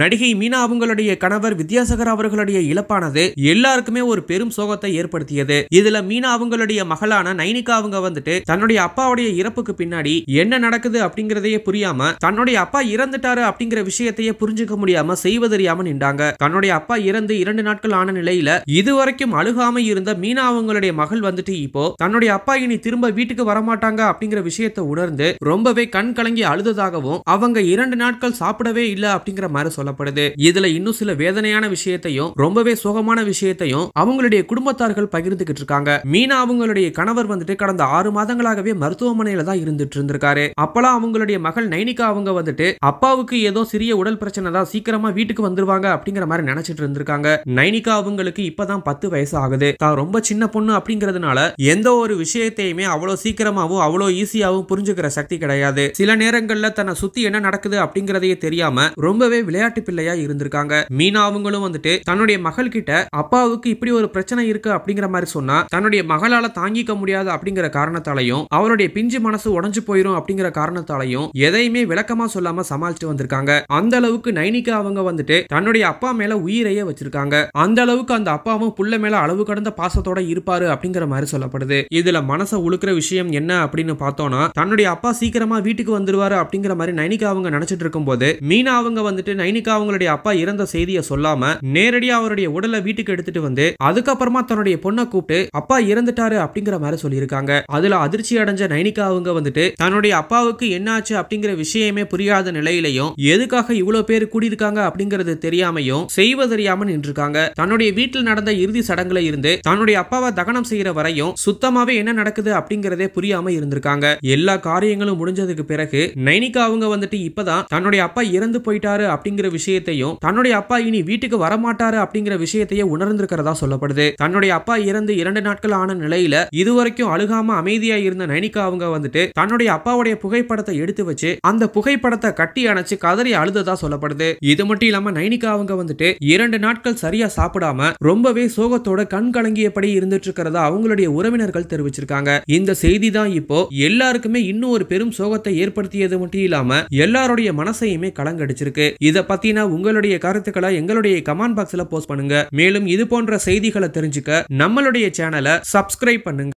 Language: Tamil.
நடிகை மீனா அவங்களுடைய கணவர் வித்யாசகர் அவர்களுடைய இழப்பானது எல்லாருக்குமே ஒரு பெரும் சோகத்தை ஏற்படுத்தியது இதுல மீனா அவங்களுடைய மகளான நைனிகா அவங்க வந்துட்டு தன்னுடைய அப்பாவுடைய இறப்புக்கு பின்னாடி என்ன நடக்குது அப்படிங்கறதையே புரியாம தன்னுடைய அப்பா இறந்துட்டாரு அப்படிங்கிற விஷயத்தையே புரிஞ்சுக்க முடியாம செய்வதறியாம நின்றாங்க தன்னுடைய அப்பா இறந்து இரண்டு நாட்கள் ஆன நிலையில இதுவரைக்கும் அழுகாம இருந்த மீனா அவங்களுடைய மகள் வந்துட்டு இப்போ தன்னுடைய அப்பா இனி திரும்ப வீட்டுக்கு வரமாட்டாங்க அப்படிங்கிற விஷயத்தை உணர்ந்து ரொம்பவே கண் கலங்கி அழுததாகவும் அவங்க இரண்டு நாட்கள் சாப்பிடவே இல்லை அப்படிங்கிற சொல்லப்படுது இதுல இன்னும் சில வேதனையான விஷயத்தையும் ரொம்பவே சோகமான விஷயத்தையும் அவங்களுடைய குடும்பத்தார்கள் பகிர்ந்துகிட்டு இருக்காங்க மீனா அவங்களுடைய கணவர் வந்துட்டு கடந்த ஆறு மாதங்களாகவே மருத்துவமனையில தான் இருந்துட்டு இருந்திருக்காரு அப்பெல்லாம் அவங்களுடைய மகள் நைனிகா அவங்க வந்துட்டு அப்பாவுக்கு ஏதோ சிறிய உடல் பிரச்சனை தான் சீக்கிரமா வீட்டுக்கு வந்துருவாங்க அப்படிங்கிற மாதிரி நினைச்சிட்டு இருந்திருக்காங்க நைனிகா அவங்களுக்கு இப்பதான் பத்து வயசு ஆகுது தான் ரொம்ப சின்ன பொண்ணு அப்படிங்கறதுனால எந்த ஒரு விஷயத்தையுமே அவ்வளவு சீக்கிரமாவும் அவ்வளவு ஈஸியாவும் புரிஞ்சுக்கிற சக்தி கிடையாது சில நேரங்கள்ல தன்னை சுத்தி என்ன நடக்குது அப்படிங்கறதையே தெரியாம ரொம்பவே விளையாட்டு விளையாட்டு பிள்ளையா இருந்திருக்காங்க மீனா அவங்களும் வந்துட்டு தன்னுடைய மகள் கிட்ட அப்பாவுக்கு இப்படி ஒரு பிரச்சனை இருக்கு அப்படிங்கிற மாதிரி சொன்னா தன்னுடைய மகளால தாங்கிக்க முடியாது அப்படிங்கிற காரணத்தாலையும் அவருடைய பிஞ்சு மனசு உடஞ்சு போயிரும் அப்படிங்கிற காரணத்தாலையும் எதையுமே விளக்கமா சொல்லாம சமாளிச்சு வந்திருக்காங்க அந்த அளவுக்கு நைனிகா அவங்க வந்துட்டு தன்னுடைய அப்பா மேல உயிரையே வச்சிருக்காங்க அந்த அளவுக்கு அந்த அப்பாவும் புள்ள மேல அளவு கடந்த பாசத்தோட இருப்பாரு அப்படிங்கிற மாதிரி சொல்லப்படுது இதுல மனசை உழுக்கிற விஷயம் என்ன அப்படின்னு பார்த்தோம்னா தன்னுடைய அப்பா சீக்கிரமா வீட்டுக்கு வந்துருவாரு அப்படிங்கிற மாதிரி நைனிகா அவங்க நினைச்சிட்டு இருக்கும் போது மீனா அவங்க வந்துட்டு நைனி சைனிகா அவங்களுடைய அப்பா இறந்த செய்தியை சொல்லாம நேரடியா அவருடைய உடலை வீட்டுக்கு எடுத்துட்டு வந்து அதுக்கப்புறமா தன்னுடைய பொண்ணை கூப்பிட்டு அப்பா இறந்துட்டாரு அப்படிங்கிற மாதிரி சொல்லியிருக்காங்க அதுல அதிர்ச்சி அடைஞ்ச நைனிகா அவங்க வந்துட்டு தன்னுடைய அப்பாவுக்கு என்னாச்சு அப்படிங்கிற விஷயமே புரியாத நிலையிலையும் எதுக்காக இவ்வளவு பேர் கூடியிருக்காங்க அப்படிங்கறது தெரியாமையும் செய்வதறியாம நின்று இருக்காங்க தன்னுடைய வீட்டில் நடந்த இறுதி சடங்குல இருந்து தன்னுடைய அப்பாவை தகனம் செய்யற வரையும் சுத்தமாவே என்ன நடக்குது அப்படிங்கறதே புரியாம இருந்திருக்காங்க எல்லா காரியங்களும் முடிஞ்சதுக்கு பிறகு நைனிகா அவங்க வந்துட்டு இப்பதான் தன்னுடைய அப்பா இறந்து போயிட்டாரு அப்படிங்கிற அப்படிங்கிற விஷயத்தையும் தன்னுடைய அப்பா இனி வீட்டுக்கு வரமாட்டாரு அப்படிங்கிற விஷயத்தையே உணர்ந்திருக்கிறதா சொல்லப்படுது தன்னுடைய அப்பா இறந்து இரண்டு நாட்கள் ஆன நிலையில இதுவரைக்கும் அழுகாம அமைதியா இருந்த நைனிகா அவங்க வந்துட்டு தன்னுடைய அப்பாவுடைய புகைப்படத்தை எடுத்து வச்சு அந்த புகைப்படத்தை கட்டி அணைச்சு கதறி அழுததா சொல்லப்படுது இது மட்டும் இல்லாம நைனிகா அவங்க வந்துட்டு இரண்டு நாட்கள் சரியா சாப்பிடாம ரொம்பவே சோகத்தோட கண் கலங்கியபடி இருந்துட்டு இருக்கிறதா அவங்களுடைய உறவினர்கள் தெரிவிச்சிருக்காங்க இந்த செய்தி தான் இப்போ எல்லாருக்குமே இன்னும் ஒரு பெரும் சோகத்தை ஏற்படுத்தியது மட்டும் இல்லாம எல்லாருடைய மனசையுமே கலங்கடிச்சிருக்கு இதை பத்தினா உங்களுடைய கருத்துக்களை எங்களுடைய கமெண்ட் பாக்ஸ்ல போஸ்ட் பண்ணுங்க மேலும் இது போன்ற செய்திகளை தெரிஞ்சுக்க நம்மளுடைய சேனலை சப்ஸ்கிரைப் பண்ணுங்க